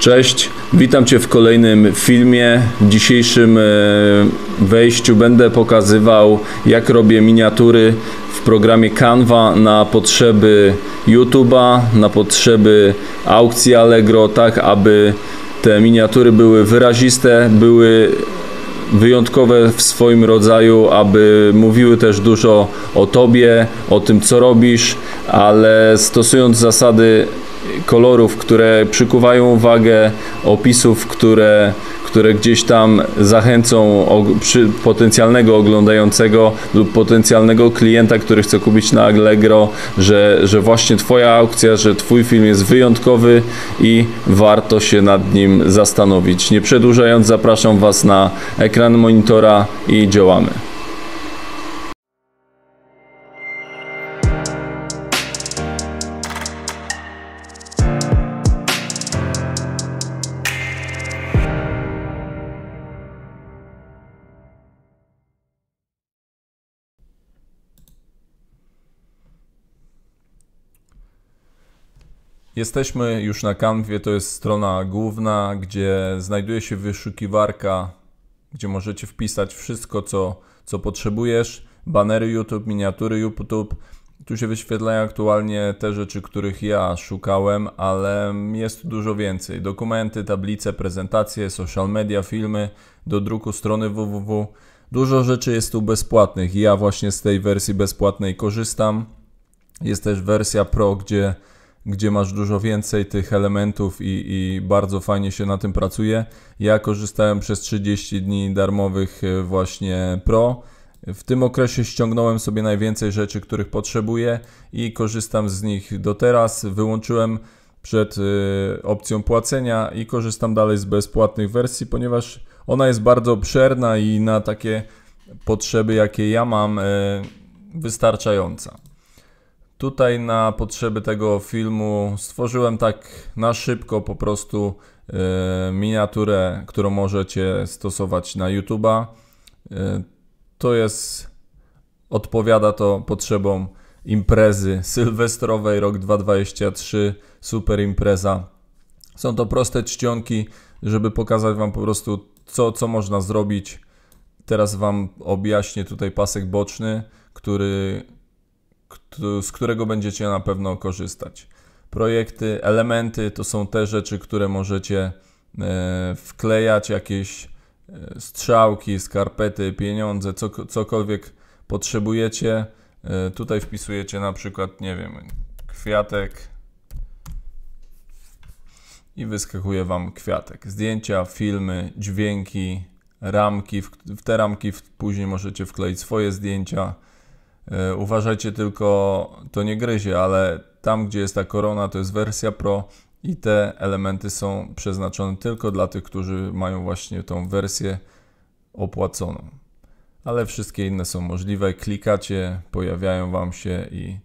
Cześć, witam Cię w kolejnym filmie. W dzisiejszym e, wejściu będę pokazywał, jak robię miniatury w programie Canva na potrzeby YouTube'a, na potrzeby aukcji Allegro, tak aby te miniatury były wyraziste, były wyjątkowe w swoim rodzaju, aby mówiły też dużo o Tobie, o tym co robisz, ale stosując zasady kolorów, które przykuwają uwagę, opisów, które, które gdzieś tam zachęcą potencjalnego oglądającego lub potencjalnego klienta, który chce kupić na Allegro, że, że właśnie Twoja aukcja, że Twój film jest wyjątkowy i warto się nad nim zastanowić. Nie przedłużając, zapraszam Was na ekran monitora i działamy. Jesteśmy już na kanwie, to jest strona główna, gdzie znajduje się wyszukiwarka, gdzie możecie wpisać wszystko, co, co potrzebujesz. Banery YouTube, miniatury YouTube. Tu się wyświetlają aktualnie te rzeczy, których ja szukałem, ale jest tu dużo więcej. Dokumenty, tablice, prezentacje, social media, filmy, do druku strony www. Dużo rzeczy jest tu bezpłatnych i ja właśnie z tej wersji bezpłatnej korzystam. Jest też wersja Pro, gdzie gdzie masz dużo więcej tych elementów i, i, bardzo fajnie się na tym pracuje. Ja korzystałem przez 30 dni darmowych e, właśnie Pro. W tym okresie ściągnąłem sobie najwięcej rzeczy, których potrzebuję i korzystam z nich do teraz. Wyłączyłem przed e, opcją płacenia i korzystam dalej z bezpłatnych wersji, ponieważ ona jest bardzo obszerna i na takie potrzeby, jakie ja mam, e, wystarczająca. Tutaj na potrzeby tego filmu stworzyłem tak na szybko po prostu e, miniaturę, którą możecie stosować na YouTube'a. E, to jest, odpowiada to potrzebom imprezy sylwestrowej rok 2023, super impreza. Są to proste czcionki, żeby pokazać Wam po prostu co, co można zrobić. Teraz Wam objaśnię tutaj pasek boczny, który z którego będziecie na pewno korzystać. Projekty, elementy to są te rzeczy, które możecie e, wklejać, jakieś e, strzałki, skarpety, pieniądze, cokolwiek potrzebujecie. E, tutaj wpisujecie na przykład, nie wiem, kwiatek i wyskakuje Wam kwiatek. Zdjęcia, filmy, dźwięki, ramki. W te ramki później możecie wkleić swoje zdjęcia. E, uważajcie tylko, to nie gryzie, ale tam gdzie jest ta korona, to jest wersja Pro i te elementy są przeznaczone tylko dla tych, którzy mają właśnie tą wersję opłaconą. Ale wszystkie inne są możliwe. Klikacie, pojawiają Wam się i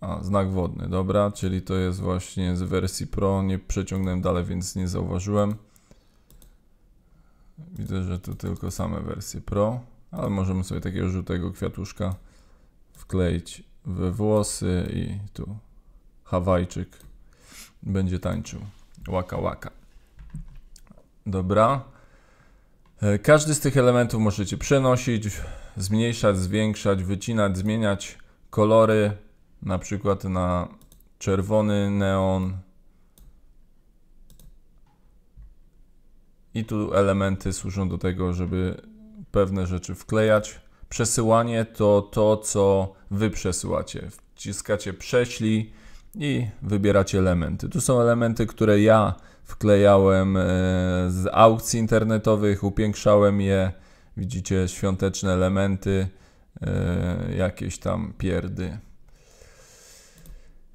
A, znak wodny, dobra, czyli to jest właśnie z wersji Pro, nie przeciągnąłem dalej, więc nie zauważyłem. Widzę, że tu tylko same wersje Pro, ale możemy sobie takiego żółtego kwiatuszka wkleić we włosy i tu Hawajczyk będzie tańczył. Łaka łaka. Dobra. E, każdy z tych elementów możecie przenosić, zmniejszać, zwiększać, wycinać, zmieniać kolory, na przykład na czerwony neon, I tu elementy służą do tego, żeby pewne rzeczy wklejać. Przesyłanie to to, co wy przesyłacie. Wciskacie prześlij i wybieracie elementy. Tu są elementy, które ja wklejałem e, z aukcji internetowych, upiększałem je. Widzicie świąteczne elementy, e, jakieś tam pierdy.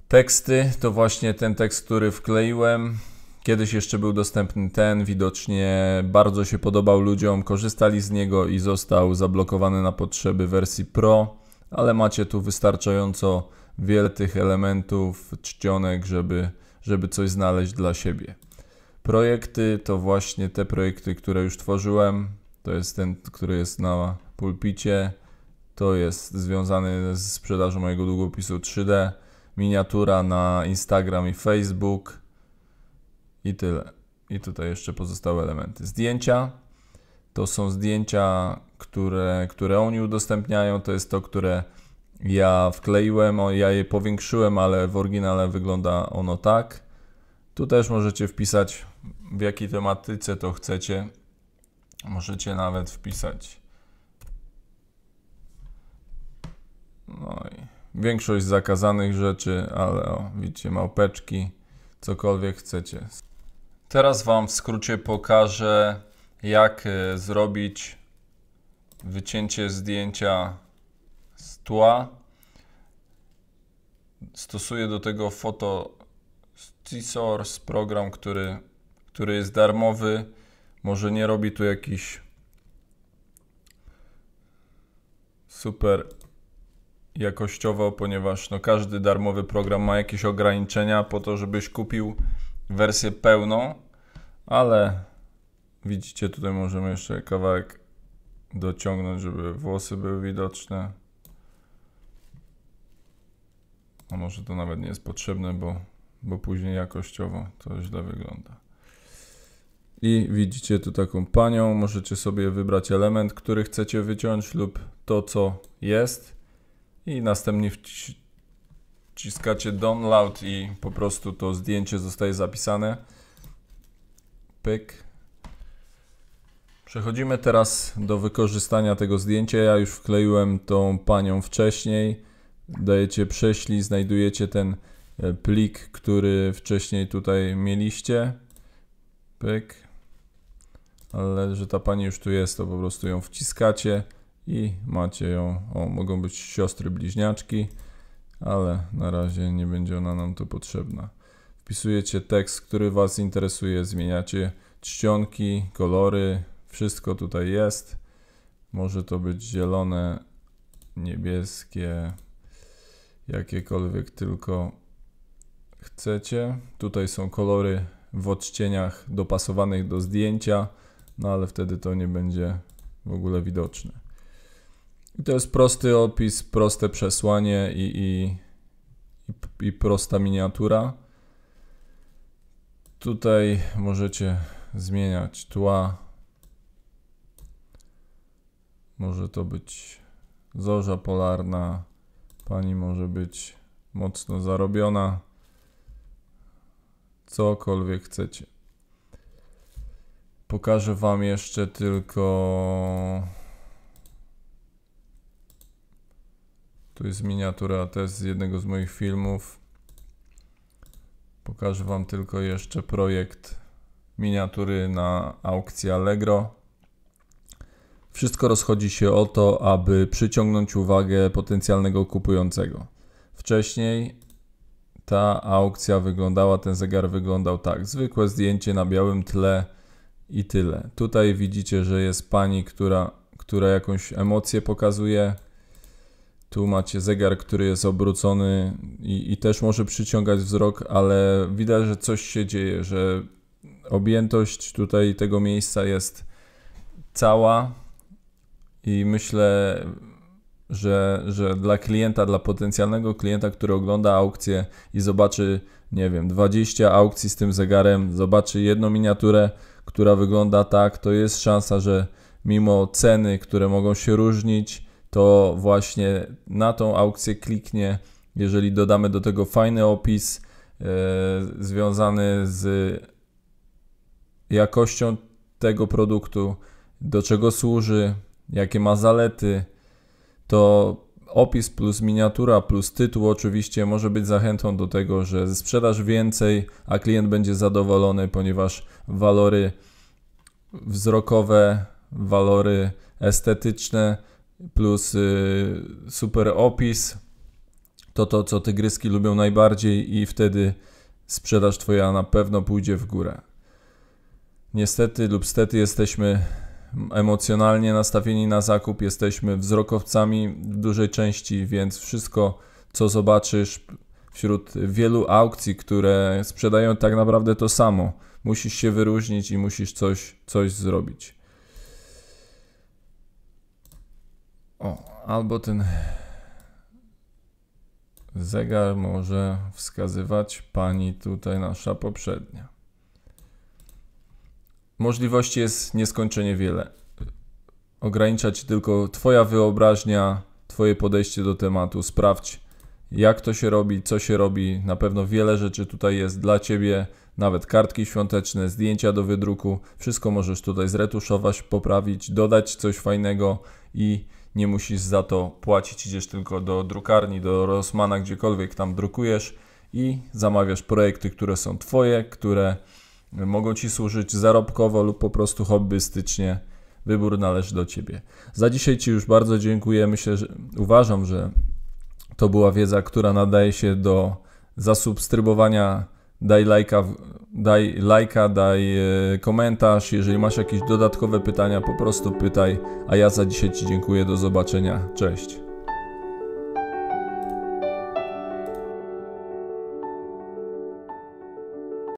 Teksty to właśnie ten tekst, który wkleiłem. Kiedyś jeszcze był dostępny ten, widocznie bardzo się podobał ludziom, korzystali z niego i został zablokowany na potrzeby wersji Pro, ale macie tu wystarczająco wiele tych elementów, czcionek, żeby, żeby coś znaleźć dla siebie. Projekty to właśnie te projekty, które już tworzyłem. To jest ten, który jest na pulpicie. To jest związany z sprzedażą mojego długopisu 3D. Miniatura na Instagram i Facebook i tyle. I tutaj jeszcze pozostałe elementy. Zdjęcia to są zdjęcia, które, które oni udostępniają. To jest to, które ja wkleiłem, ja je powiększyłem, ale w oryginale wygląda ono tak. Tu też możecie wpisać, w jakiej tematyce to chcecie. Możecie nawet wpisać. No i większość zakazanych rzeczy, ale o, widzicie, małpeczki, cokolwiek chcecie. Teraz Wam w skrócie pokażę, jak e, zrobić wycięcie zdjęcia z tła. Stosuję do tego Photo Source, program, który, który jest darmowy. Może nie robi tu jakiś super jakościowo, ponieważ no każdy darmowy program ma jakieś ograniczenia po to, żebyś kupił wersję pełną, ale widzicie tutaj możemy jeszcze kawałek dociągnąć, żeby włosy były widoczne. A może to nawet nie jest potrzebne, bo, bo później jakościowo to źle wygląda. I widzicie tu taką panią. Możecie sobie wybrać element, który chcecie wyciąć lub to, co jest. I następnie wciskacie download i po prostu to zdjęcie zostaje zapisane. Pyk. Przechodzimy teraz do wykorzystania tego zdjęcia. Ja już wkleiłem tą panią wcześniej. Dajecie prześlij, znajdujecie ten e, plik, który wcześniej tutaj mieliście. Pyk. Ale że ta pani już tu jest, to po prostu ją wciskacie i macie ją. O, mogą być siostry bliźniaczki ale na razie nie będzie ona nam tu potrzebna. Wpisujecie tekst, który Was interesuje, zmieniacie czcionki, kolory, wszystko tutaj jest. Może to być zielone, niebieskie, jakiekolwiek tylko chcecie. Tutaj są kolory w odcieniach dopasowanych do zdjęcia, no ale wtedy to nie będzie w ogóle widoczne. I to jest prosty opis, proste przesłanie i, i, i, i prosta miniatura. Tutaj możecie zmieniać tła. Może to być zorza polarna. Pani może być mocno zarobiona. Cokolwiek chcecie. Pokażę Wam jeszcze tylko Tu jest miniatura też z jednego z moich filmów. Pokażę Wam tylko jeszcze projekt miniatury na aukcji Allegro. Wszystko rozchodzi się o to, aby przyciągnąć uwagę potencjalnego kupującego. Wcześniej ta aukcja wyglądała, ten zegar wyglądał tak. Zwykłe zdjęcie na białym tle i tyle. Tutaj widzicie, że jest pani, która, która jakąś emocję pokazuje, tu macie zegar, który jest obrócony i, i też może przyciągać wzrok, ale widać, że coś się dzieje, że objętość tutaj tego miejsca jest cała i myślę, że, że dla klienta, dla potencjalnego klienta, który ogląda aukcję i zobaczy, nie wiem, 20 aukcji z tym zegarem, zobaczy jedną miniaturę, która wygląda tak, to jest szansa, że mimo ceny, które mogą się różnić, to właśnie na tą aukcję kliknie, jeżeli dodamy do tego fajny opis e, związany z jakością tego produktu, do czego służy, jakie ma zalety, to opis plus miniatura plus tytuł oczywiście może być zachętą do tego, że sprzedaż więcej, a klient będzie zadowolony, ponieważ walory wzrokowe, walory estetyczne plus y, super opis, to to, co tygryski lubią najbardziej i wtedy sprzedaż Twoja na pewno pójdzie w górę. Niestety lub stety jesteśmy emocjonalnie nastawieni na zakup, jesteśmy wzrokowcami w dużej części, więc wszystko, co zobaczysz wśród wielu aukcji, które sprzedają tak naprawdę to samo, musisz się wyróżnić i musisz coś, coś zrobić. O, albo ten zegar może wskazywać pani tutaj nasza poprzednia. Możliwości jest nieskończenie wiele. Ograniczać tylko Twoja wyobraźnia, Twoje podejście do tematu. Sprawdź, jak to się robi, co się robi. Na pewno wiele rzeczy tutaj jest dla Ciebie, nawet kartki świąteczne, zdjęcia do wydruku. Wszystko możesz tutaj zretuszować, poprawić, dodać coś fajnego i nie musisz za to płacić. Idziesz tylko do drukarni, do Rossmana, gdziekolwiek tam drukujesz i zamawiasz projekty, które są Twoje, które mogą Ci służyć zarobkowo lub po prostu hobbystycznie. Wybór należy do Ciebie. Za dzisiaj Ci już bardzo dziękuję. Myślę, że uważam, że to była wiedza, która nadaje się do zasubskrybowania. Daj lajka, daj, lajka, daj e, komentarz. Jeżeli masz jakieś dodatkowe pytania, po prostu pytaj. A ja za dzisiaj Ci dziękuję. Do zobaczenia. Cześć.